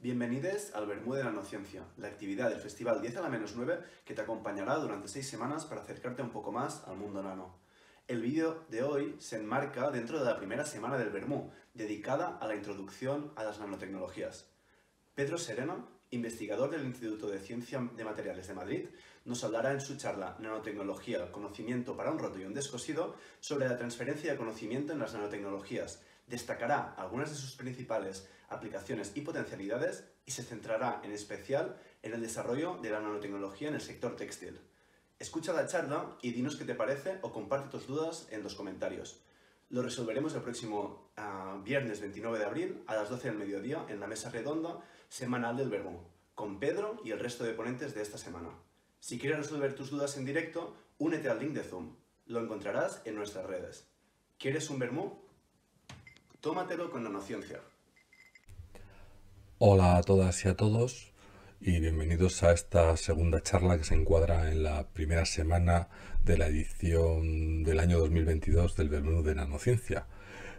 Bienvenidos al Bermú de la la actividad del Festival 10 a la menos 9 que te acompañará durante seis semanas para acercarte un poco más al mundo nano. El vídeo de hoy se enmarca dentro de la primera semana del Bermú, dedicada a la introducción a las nanotecnologías. Pedro Sereno, investigador del Instituto de Ciencia de Materiales de Madrid, nos hablará en su charla Nanotecnología, conocimiento para un roto y un descosido sobre la transferencia de conocimiento en las nanotecnologías destacará algunas de sus principales aplicaciones y potencialidades y se centrará en especial en el desarrollo de la nanotecnología en el sector textil. Escucha la charla y dinos qué te parece o comparte tus dudas en los comentarios. Lo resolveremos el próximo ah, viernes 29 de abril a las 12 del mediodía en la mesa redonda semanal del Vermú con Pedro y el resto de ponentes de esta semana. Si quieres resolver tus dudas en directo, únete al link de Zoom. Lo encontrarás en nuestras redes. ¿Quieres un vermú? Tómatelo con la Hola a todas y a todos y bienvenidos a esta segunda charla que se encuadra en la primera semana de la edición del año 2022 del Menú de Nanociencia.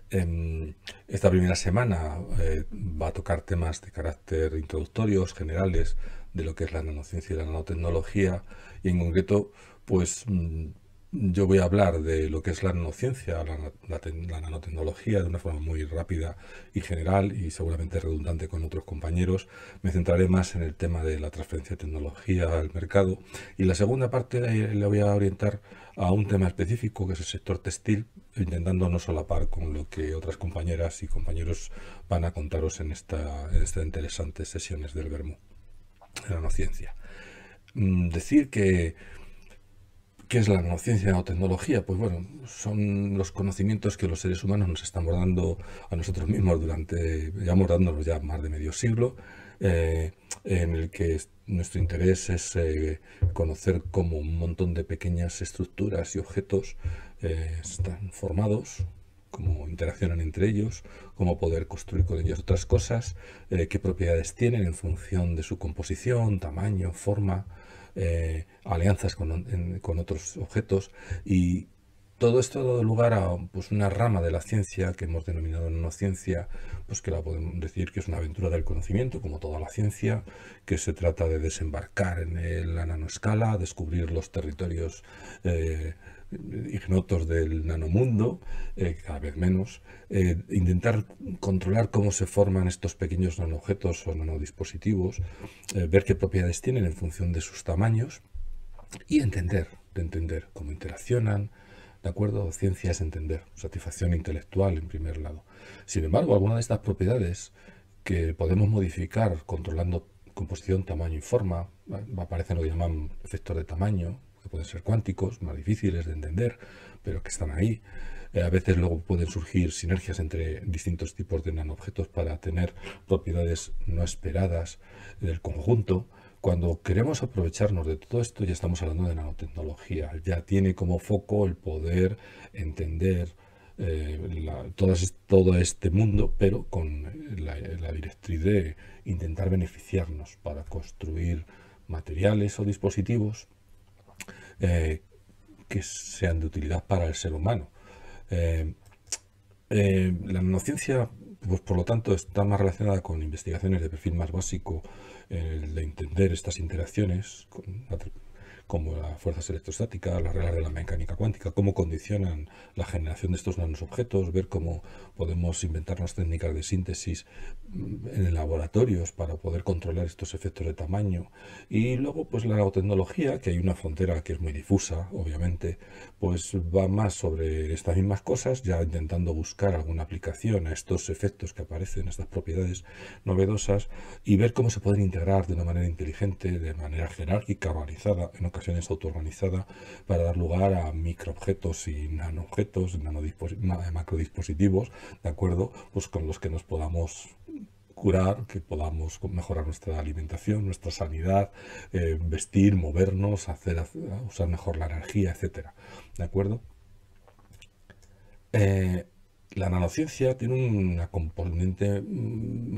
Em, esta primera semana eh, va a tocar temas de carácter introductorios, generales, de lo que es la nanociencia y la nanotecnología y en concreto pues mm, yo voy a hablar de lo que es la nanociencia, la, nanotecnología de una forma muy rápida y general y seguramente redundante con otros compañeros. Me centraré más en el tema de la transferencia de tecnología al mercado. Y la segunda parte eh, la voy a orientar a un tema específico que es el sector textil, intentando no solapar con lo que otras compañeras y compañeros van a contaros en, esta, en estas interesantes sesiones del Vermú, de la nanociencia. Mm, decir que ¿Qué es la nanociencia o tecnología? Pues bueno, son los conocimientos que los seres humanos nos están dando a nosotros mismos durante, llevamos dándonos ya más de medio siglo, eh, en el que nuestro interés es eh, conocer cómo un montón de pequeñas estructuras y objetos eh, están formados, cómo interaccionan entre ellos, cómo poder construir con ellos otras cosas, qué propiedades tienen en función de su composición, tamaño, forma, eh, alianzas con, otros objetos y todo esto ha dado lugar a pues, una rama de la ciencia que hemos denominado nanociencia pues que la podemos decir que es una aventura del conocimiento, como toda la ciencia, que se trata de desembarcar en la nanoescala, descubrir los territorios eh, ignotos del nanomundo, eh, cada vez menos, eh, intentar controlar cómo se forman estos pequeños nanoobjetos o nanodispositivos, eh, ver qué propiedades tienen en función de sus tamaños y entender, de entender cómo interaccionan, ¿de acuerdo? Ciencia es entender, satisfacción intelectual en primer lado. Sin embargo, algunas de estas propiedades que podemos modificar controlando composición, tamaño y forma, aparecen lo que llaman efectos de tamaño, pueden ser cuánticos, más difíciles de entender, pero que están ahí. Eh, a veces luego pueden surgir sinergias entre distintos tipos de nanoobjetos para tener propiedades no esperadas del conjunto. Cuando queremos aprovecharnos de todo esto, ya estamos hablando de nanotecnología. Ya tiene como foco el poder entender eh, todo, este mundo, pero con la directriz de intentar beneficiarnos para construir materiales o dispositivos eh, que sean de utilidad para el ser humano. Eh, eh, la nanociencia, pues por lo tanto, está más relacionada con investigaciones de perfil más básico, el de entender estas interacciones, con como las fuerzas electrostáticas, las reglas de la mecánica cuántica, cómo condicionan la generación de estos nanosobjetos, ver cómo podemos inventar las técnicas de síntesis mm, en laboratorios para poder controlar estos efectos de tamaño. Y luego, pues la nanotecnología, que hay una frontera que es muy difusa, obviamente, pues va más sobre estas mismas cosas, ya intentando buscar alguna aplicación a estos efectos que aparecen, estas propiedades novedosas, y ver cómo se pueden integrar de una manera inteligente, de manera jerárquica, organizada, en ocasiones autoorganizada para dar lugar a microobjetos y nanoobjetos, eh, macrodispositivos, ¿de acuerdo? Pues con los que nos podamos curar, que podamos mejorar nuestra alimentación, nuestra sanidad, eh, vestir, movernos, hacer, usar mejor la energía, etcétera. ¿De acuerdo? Eh, la nanociencia tiene una componente mm,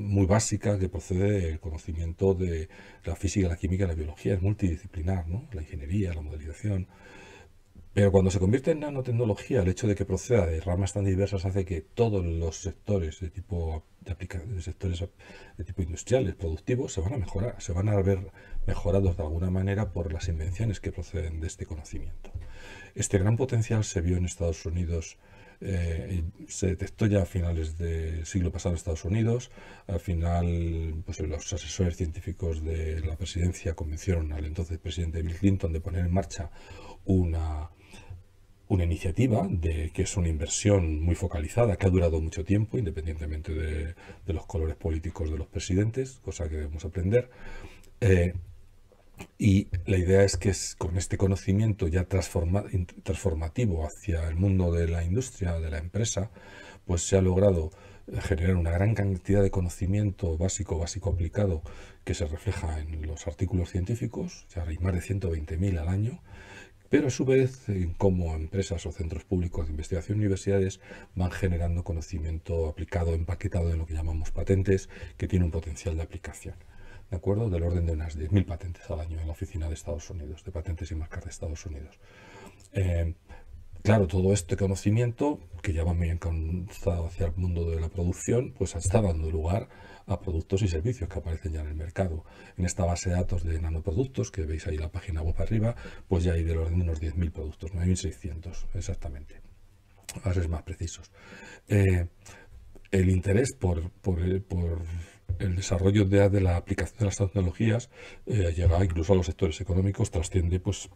muy básica que procede del conocimiento de la física, la química, la biología, es multidisciplinar, la ingeniería, la modelización. Pero cuando se convierte en nanotecnología, el hecho de que proceda de ramas tan diversas hace que todos los sectores de tipo de sectores de tipo industriales, productivos, se van a mejorar, se van a ver mejorados de alguna manera por las invenciones que proceden de este conocimiento. Este gran potencial se vio en Estados Unidos eh, se detectó ya a finales del siglo pasado en Estados Unidos. Al final, pues, los asesores científicos de la presidencia convencieron al entonces presidente Bill Clinton de poner en marcha una, una iniciativa de que es una inversión muy focalizada, que ha durado mucho tiempo, independientemente de, los colores políticos de los presidentes, cosa que debemos aprender. Eh, y la idea es que con este conocimiento ya transformativo hacia el mundo de la industria, de la empresa, pues se ha logrado eh, generar una gran cantidad de conocimiento básico, básico aplicado, que se refleja en los artículos científicos, ya hay más de 120.000 al año, pero a su vez, eh, como empresas o centros públicos de investigación, universidades van generando conocimiento aplicado, empaquetado en lo que llamamos patentes, que tiene un potencial de aplicación. ¿de acuerdo? Del orden de unas 10.000 patentes al año en la oficina de Estados Unidos, de patentes y marcas de Estados Unidos. Eh, claro, todo este conocimiento, que ya va muy encauzado hacia el mundo de la producción, pues está dando lugar a productos y servicios que aparecen ya en el mercado. En esta base de datos de nanoproductos, que veis ahí la página web arriba, pues ya hay del orden de unos 10.000 productos, 9.600 exactamente, a ser más precisos. Eh, el interés por, por el desarrollo de, la aplicación de las tecnologías eh, llega incluso a los sectores económicos, trasciende pues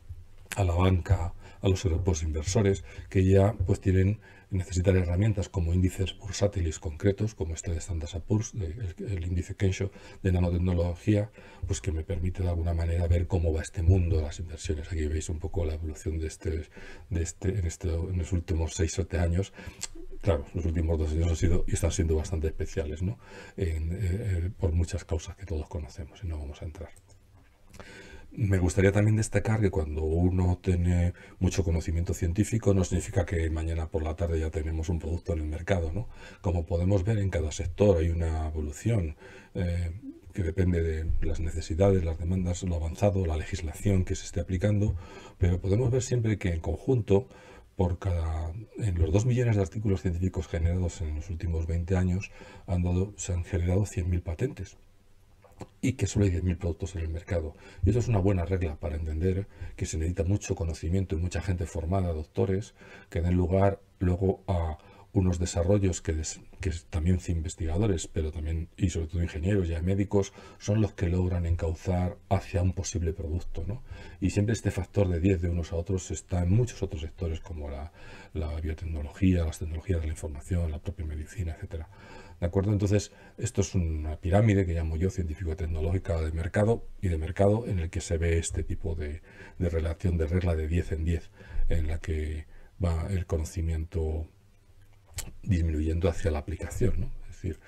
a la banca, a los grupos inversores que ya pues tienen necesitan herramientas como índices bursátiles concretos, como este de Standard Poor's, el, índice Kensho de nanotecnología, pues que me permite de alguna manera ver cómo va este mundo de las inversiones. Aquí veis un poco la evolución de este, de este, en, este, en los últimos 6 o 7 años. Claro, los últimos dos años han sido y están siendo bastante especiales, ¿no? Eh, eh, por muchas causas que todos conocemos y no vamos a entrar. Me gustaría también destacar que cuando uno tiene mucho conocimiento científico no significa que mañana por la tarde ya tenemos un producto en el mercado. ¿no? Como podemos ver en cada sector hay una evolución eh, que depende de las necesidades, las demandas, lo avanzado, la legislación que se esté aplicando, pero podemos ver siempre que en conjunto por cada, en los dos millones de artículos científicos generados en los últimos 20 años han dado, se han generado 100.000 patentes y que solo hay 10.000 productos en el mercado. Y eso es una buena regla para entender que se necesita mucho conocimiento y mucha gente formada, doctores, que den lugar luego a unos desarrollos que, también investigadores, pero también y sobre todo ingenieros y médicos son los que logran encauzar hacia un posible producto. ¿no? Y siempre este factor de 10 de unos a otros está en muchos otros sectores como la, biotecnología, las tecnologías de la información, la propia medicina, etc. ¿De acuerdo? Entonces, esto es una pirámide que llamo yo científico-tecnológica de mercado y de mercado en el que se ve este tipo de, de relación de regla de 10 en 10, en la que va el conocimiento disminuyendo hacia la aplicación. ¿no? Es decir,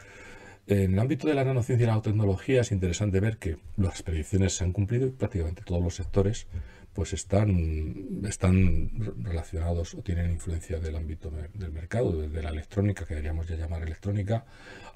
en el ámbito de la nanociencia y la nanotecnología es interesante ver que las predicciones se han cumplido y prácticamente todos los sectores pues están, están relacionados o tienen influencia del ámbito del mercado, desde la electrónica, que deberíamos llamar electrónica,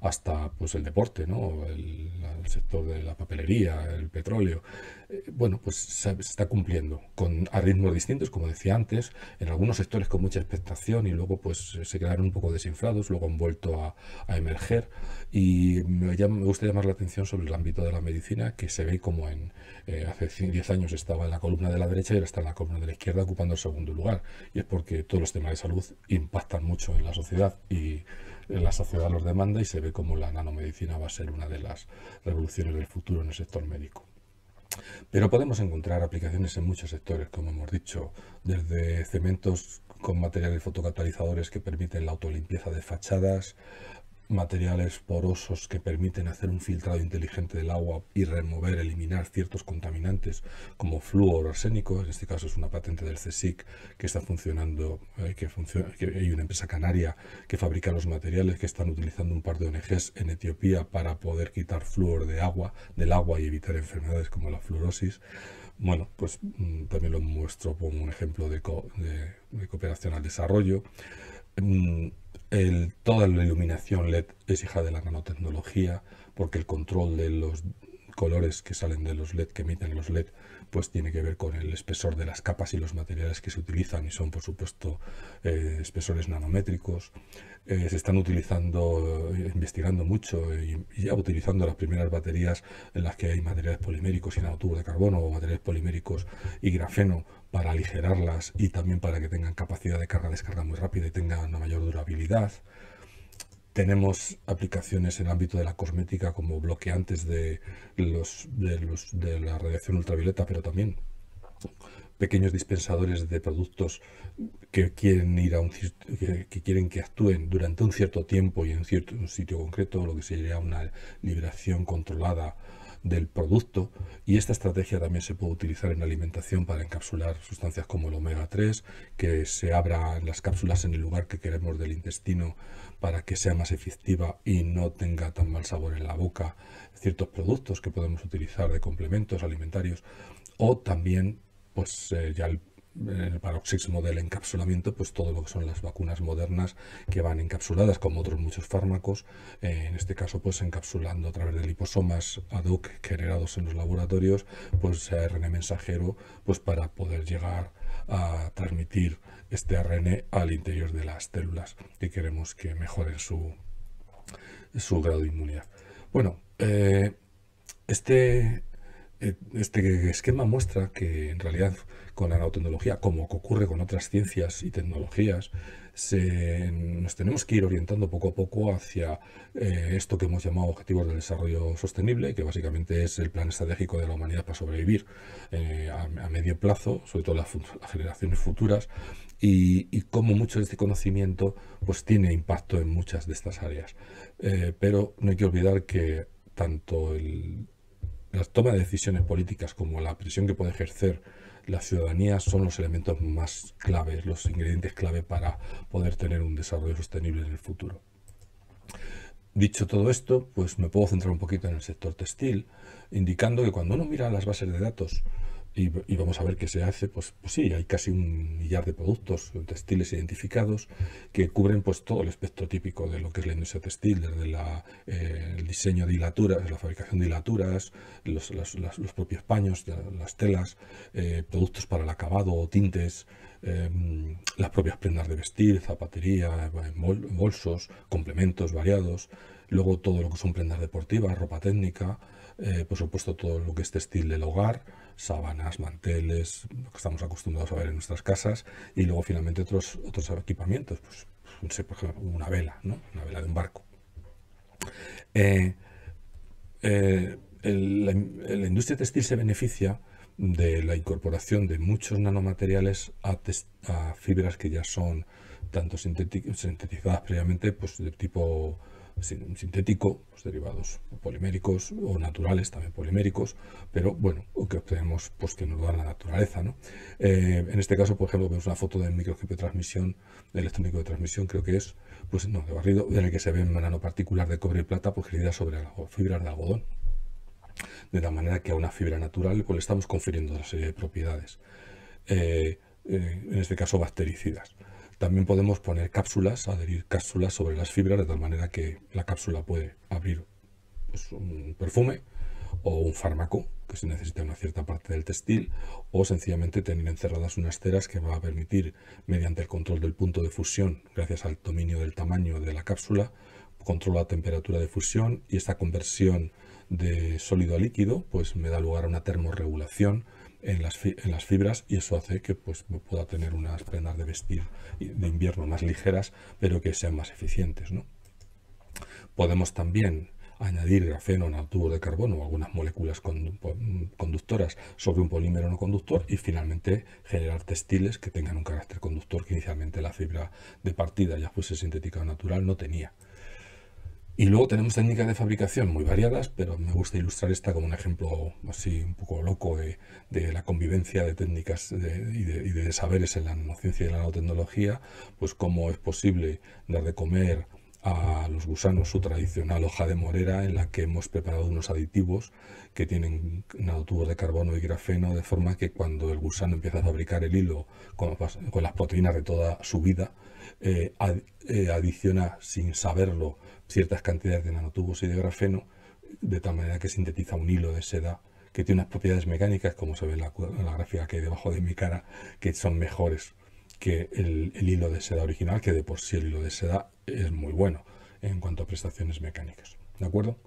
hasta pues el deporte, ¿no? el, sector de la papelería, el petróleo. Eh, bueno, pues se está cumpliendo con, a ritmos distintos, como decía antes, en algunos sectores con mucha expectación y luego pues se quedaron un poco desinflados, luego han vuelto a, a emerger y me, me gusta llamar la atención sobre el ámbito de la medicina, que se ve como en eh, hace 10 años estaba en la columna de la derecha y ahora está la Comuna de la izquierda ocupando el segundo lugar. Y es porque todos los temas de salud impactan mucho en la sociedad y la sociedad los demanda y se ve como la nanomedicina va a ser una de las revoluciones del futuro en el sector médico. Pero podemos encontrar aplicaciones en muchos sectores, como hemos dicho, desde cementos con materiales fotocatalizadores que permiten la autolimpieza de fachadas, materiales porosos que permiten hacer un filtrado inteligente del agua y remover, eliminar ciertos contaminantes como flúor arsénico, en este caso es una patente del CSIC que está funcionando, eh, que, hay una empresa canaria que fabrica los materiales que están utilizando un par de ONGs en Etiopía para poder quitar flúor de agua, del agua y evitar enfermedades como la fluorosis. Bueno, pues mm, también lo muestro como un ejemplo de cooperación al desarrollo mm, el, toda la iluminación LED es hija de la nanotecnología porque el control de los colores que salen de los LED, que emiten los LED, pues tiene que ver con el espesor de las capas y los materiales que se utilizan y son por supuesto eh, espesores nanométricos. Eh, se están utilizando, eh, investigando mucho y, ya utilizando las primeras baterías en las que hay materiales poliméricos y nanotubos de carbono o materiales poliméricos y grafeno para aligerarlas y también para que tengan capacidad de carga-descarga muy rápida y tengan una mayor durabilidad. Tenemos aplicaciones en el ámbito de la cosmética como bloqueantes de, los, de, la radiación ultravioleta, pero también pequeños dispensadores de productos que quieren ir a un que quieren que actúen durante un cierto tiempo y en cierto un sitio concreto, lo que sería una liberación controlada del producto y esta estrategia también se puede utilizar en alimentación para encapsular sustancias como el omega 3, que se abran las cápsulas en el lugar que queremos del intestino para que sea más efectiva y no tenga tan mal sabor en la boca ciertos productos que podemos utilizar de complementos alimentarios o también pues eh, ya el el eh, paroxismo del encapsulamiento, pues todo lo que son las vacunas modernas que van encapsuladas, como otros muchos fármacos, eh, en este caso pues encapsulando a través de liposomas ad hoc generados en los laboratorios, pues ARN mensajero, pues para poder llegar a transmitir este ARN al interior de las células y queremos que mejoren su, su grado de inmunidad. Bueno, eh, este, eh, este esquema muestra que en realidad con la nanotecnología, como ocurre con otras ciencias y tecnologías, nos tenemos que ir orientando poco a poco hacia eh, esto que hemos llamado objetivos de desarrollo sostenible, que básicamente es el plan estratégico de la humanidad para sobrevivir eh, a, medio plazo, sobre todo las, generaciones futuras, y, cómo mucho de este conocimiento pues, tiene impacto en muchas de estas áreas. pero no hay que olvidar que tanto el la toma de decisiones políticas como la presión que puede ejercer la ciudadanía son los elementos más claves, los ingredientes clave para poder tener un desarrollo sostenible en el futuro. Dicho todo esto, pues me puedo centrar un poquito en el sector textil, indicando que cuando uno mira las bases de datos y, vamos a ver qué se hace. Pues, pues, sí, hay casi un millar de productos textiles identificados que cubren pues todo el espectro típico de lo que es la industria textil, desde eh, el diseño de hilaturas, la fabricación de hilaturas, los, las, los propios paños, las telas, eh, productos para el acabado o tintes, em, las propias prendas de vestir, zapatería, eh, bolsos, complementos variados, luego todo lo que son prendas deportivas, ropa técnica, por supuesto todo lo que es textil del hogar, sábanas, manteles, lo que estamos acostumbrados a ver en nuestras casas, y luego finalmente otros, otros equipamientos, pues, por ejemplo, una vela, ¿no? una vela de un barco. Eh, eh, la, industria textil se beneficia de la incorporación de muchos nanomateriales a, a fibras que ya son tanto sintetizadas previamente, pues de tipo sintético, los pues, derivados poliméricos o naturales también poliméricos, pero bueno, que obtenemos pues que nos da la naturaleza. Eh, en este caso, por ejemplo, vemos una foto del microscopio de transmisión, electrónico de transmisión, creo que es, pues no, de barrido, en el que se ve ven nanopartículas de cobre y plata progeridas sobre fibras de algodón. De la manera que a una fibra natural pues, le estamos confiriendo una serie de propiedades, eh, eh, en este caso bactericidas. También podemos poner cápsulas, adherir cápsulas sobre las fibras, de tal manera que la cápsula puede abrir pues, un perfume o un fármaco, que se necesita una cierta parte del textil, o sencillamente tener encerradas unas ceras que va a permitir, mediante el control del punto de fusión, gracias al dominio del tamaño de la cápsula, controla la temperatura de fusión y esta conversión de sólido a líquido, pues me da lugar a una termorregulación en las, en las, fibras y eso hace que pues, pueda tener unas prendas de vestir de invierno más ligeras, pero que sean más eficientes. Podemos también añadir grafeno un tubo de carbono o algunas moléculas pues, conductoras sobre un polímero no conductor y finalmente generar textiles que tengan un carácter conductor que inicialmente la fibra de partida, ya fuese sintética o natural, no tenía. Y luego tenemos técnicas de fabricación muy variadas, pero me gusta ilustrar esta como un ejemplo así un poco loco de, la convivencia de técnicas y, de, saberes en la ciencia y la nanotecnología, pues cómo es posible dar de comer a los gusanos su tradicional hoja de morera en la que hemos preparado unos aditivos que tienen nanotubos de carbono y grafeno de forma que cuando el gusano empieza a fabricar el hilo con, las proteínas de toda su vida eh, eh, adiciona sin saberlo ciertas cantidades de nanotubos y de grafeno, de tal manera que sintetiza un hilo de seda que tiene unas propiedades mecánicas, como se ve en la, gráfica que hay debajo de mi cara, que son mejores que el, hilo de seda original, que de por sí el hilo de seda es muy bueno en cuanto a prestaciones mecánicas. ¿De acuerdo?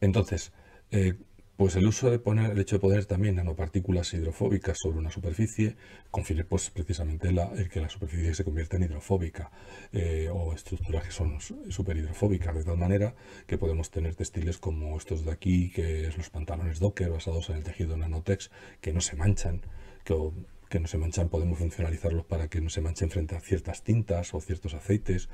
Entonces, eh, pues el uso de poner, el hecho de poner también nanopartículas hidrofóbicas sobre una superficie confiere pues precisamente la, el que la superficie se convierta en hidrofóbica eh, o estructuras que son superhidrofóbicas, de tal manera que podemos tener textiles como estos de aquí, que es los pantalones Docker basados en el tejido nanotex, que no se manchan, que no se manchan, podemos funcionalizarlos para que no se manchen frente a ciertas tintas o ciertos aceites.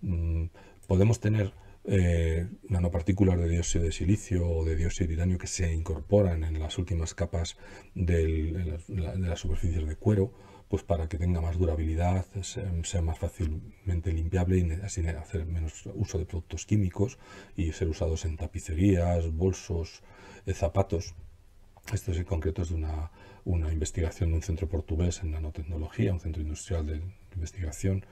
Mm, podemos tener eh, nanopartículas de dióxido de silicio o de dióxido de titanio que se incorporan en las últimas capas de, la, las superficies de cuero, pues para que tenga más durabilidad, em, sea más fácilmente limpiable y así hacer menos uso de productos químicos y ser usados en tapicerías, bolsos, eh, zapatos. Esto es en concreto es de una, una investigación de un centro portugués en nanotecnología, un centro industrial de, investigación,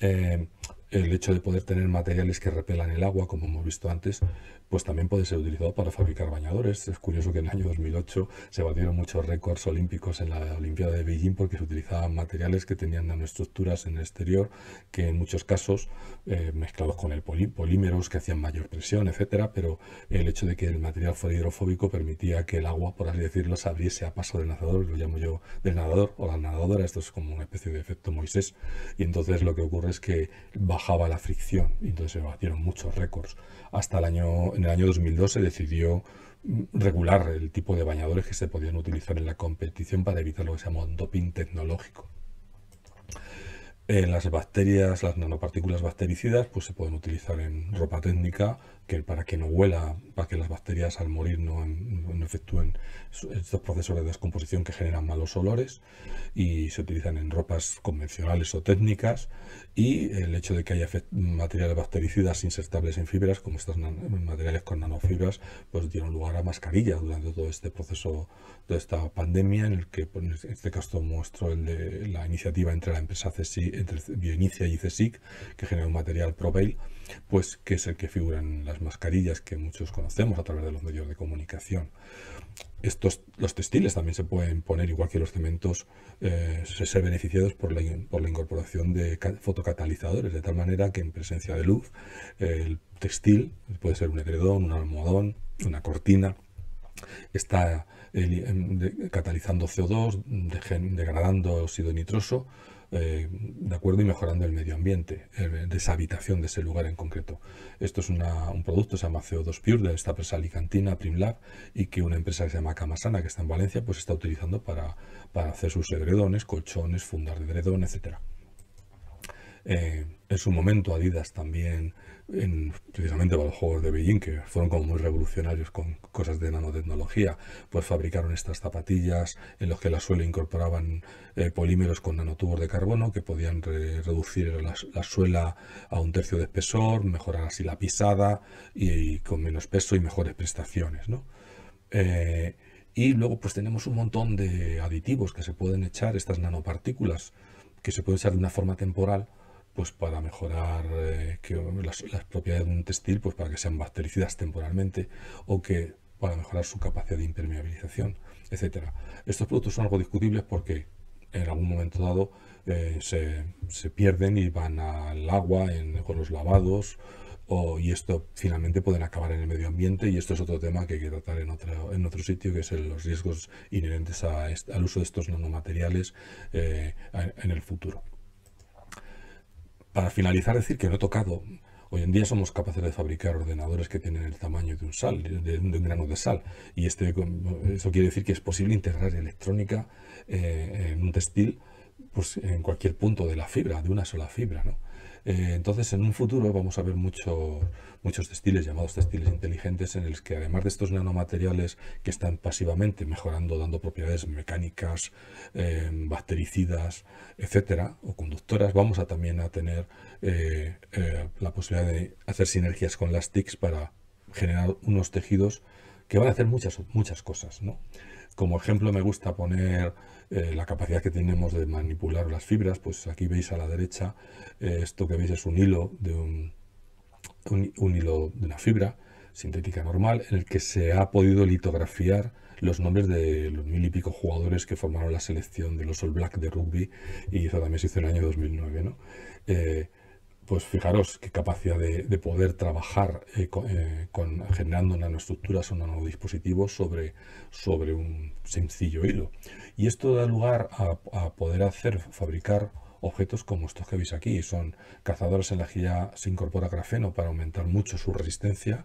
eh, el hecho de poder tener materiales que repelan el agua, como hemos visto antes, pues también puede ser utilizado para fabricar bañadores. Es curioso que en el año 2008 se batieron muchos récords olímpicos en la Olimpiada de Beijing porque se utilizaban materiales que tenían nanoestructuras en el exterior, que en muchos casos eh, mezclados con el polímeros que hacían mayor presión, etcétera, pero el hecho de que el material fuera hidrofóbico permitía que el agua, por así decirlo, se abriese a paso del nadador, lo llamo yo del nadador o la nadadora, esto es como una especie de efecto Moisés y entonces lo que ocurre es que bajaba la fricción y entonces se batieron muchos récords. Hasta el año, en el año 2002 se decidió regular el tipo de bañadores que se podían utilizar en la competición para evitar lo que se llama doping tecnológico. En eh, las bacterias, las nanopartículas bactericidas, pues se pueden utilizar en ropa técnica que para que no huela, para que las bacterias al morir no, efectúen estos procesos de descomposición que generan malos olores y se utilizan en ropas convencionales o técnicas y el hecho de que haya materiales bactericidas insertables en fibras, como estos materiales con nanofibras, pues dieron lugar a mascarillas durante todo este proceso, toda esta pandemia en el que pues, en este caso muestro el de la iniciativa entre la empresa Bioinicia entre Bioinicia y CSIC, que genera un material ProBail pues que es el que figuran las mascarillas que muchos conocemos a través de los medios de comunicación. Estos, los textiles también se pueden poner, igual que los cementos, eh, se ser beneficiados por la, incorporación de fotocatalizadores, de tal manera que en presencia de luz eh, el textil, puede ser un edredón, un almohadón, una cortina, está eh, em, catalizando CO2, degradando óxido nitroso, eh, ¿de acuerdo? Y mejorando el medio ambiente, eh, deshabitación de habitación, de ese lugar en concreto. Esto es un producto, se llama CO2 Pure, de esta empresa alicantina, Primlab, y que una empresa que se llama Camasana, que está en Valencia, pues está utilizando para, hacer sus edredones, colchones, fundar de edredón, etc. Eh, en su momento Adidas también precisamente para los Juegos de Beijing, que fueron como muy revolucionarios con cosas de nanotecnología, pues fabricaron estas zapatillas en los que la suela incorporaban eh, polímeros con nanotubos de carbono que podían reducir la, suela a un tercio de espesor, mejorar así la pisada y, con menos peso y mejores prestaciones. Eh, y luego pues tenemos un montón de aditivos que se pueden echar, estas nanopartículas, que se pueden echar de una forma temporal pues para mejorar eh, las, propiedades de un textil, pues para que sean bactericidas temporalmente o que para mejorar su capacidad de impermeabilización, etcétera. Estos productos son algo discutibles porque en algún momento dado eh, se, se, pierden y van al agua en, con los lavados o, y esto finalmente pueden acabar en el medio ambiente y esto es otro tema que hay que tratar en otro, en otro sitio que es los riesgos inherentes a, al uso de estos nanomateriales eh, en el futuro. Para finalizar, decir que no he tocado. Hoy en día somos capaces de fabricar ordenadores que tienen el tamaño de un sal, de, un grano de sal. Y este, eso quiere decir que es posible integrar electrónica eh, en un textil pues, en cualquier punto de la fibra, de una sola fibra. ¿no? Eh, entonces, en un futuro vamos a ver muchos textiles llamados textiles inteligentes en los que además de estos nanomateriales que están pasivamente mejorando, dando propiedades mecánicas, eh, bactericidas, etcétera, o conductoras, vamos a también a tener eh, la posibilidad de hacer sinergias con las TICs para generar unos tejidos que van a hacer muchas, muchas cosas. Como ejemplo me gusta poner eh, la capacidad que tenemos de manipular las fibras, pues aquí veis a la derecha, eh, esto que veis es un hilo de un, un, hilo de una fibra sintética normal en el que se ha podido litografiar los nombres de los mil y pico jugadores que formaron la selección de los All Black de rugby y eso también se hizo en el año 2009. ¿no? Eh, pues fijaros qué capacidad de, poder trabajar eh, eh, con, generando nanoestructuras o nanodispositivos sobre, sobre un sencillo hilo. Y esto da lugar a, poder hacer, fabricar objetos como estos que veis aquí. Son cazadores en la que ya se incorpora grafeno para aumentar mucho su resistencia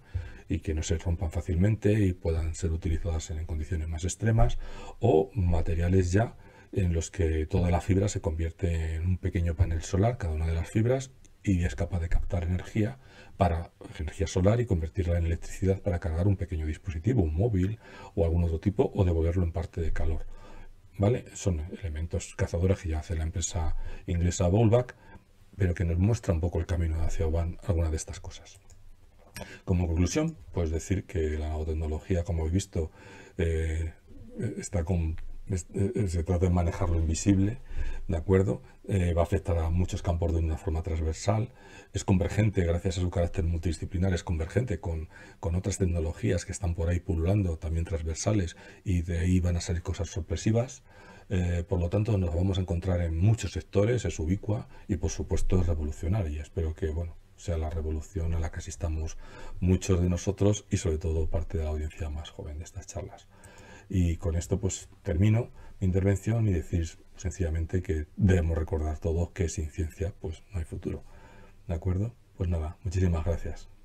y que no se rompan fácilmente y puedan ser utilizadas en condiciones más extremas o materiales ya en los que toda la fibra se convierte en un pequeño panel solar, cada una de las fibras, y es capaz de captar energía para energía solar y convertirla en electricidad para cargar un pequeño dispositivo, un móvil o algún otro tipo, o devolverlo en parte de calor. ¿Vale? Son elementos cazadores que ya hace la empresa inglesa Volvac, pero que nos muestra un poco el camino hacia van alguna de estas cosas. Como conclusión, puedes decir que la nanotecnología, como he visto, eh, está con eh, eh, se trata de manejar lo invisible, ¿de acuerdo? Eh, va a afectar a muchos campos de una forma transversal, es convergente, gracias a su carácter multidisciplinar, es convergente con, otras tecnologías que están por ahí pululando, también transversales, y de ahí van a salir cosas sorpresivas. por lo tanto, nos vamos a encontrar en muchos sectores, es ubicua y por supuesto es revolucionaria. Espero que bueno, sea la revolución a la que asistamos muchos de nosotros y sobre todo parte de la audiencia más joven de estas charlas. Y con esto pues termino mi intervención y decir sencillamente que debemos recordar todos que sin ciencia pues no hay futuro. ¿De acuerdo? Pues nada, muchísimas gracias.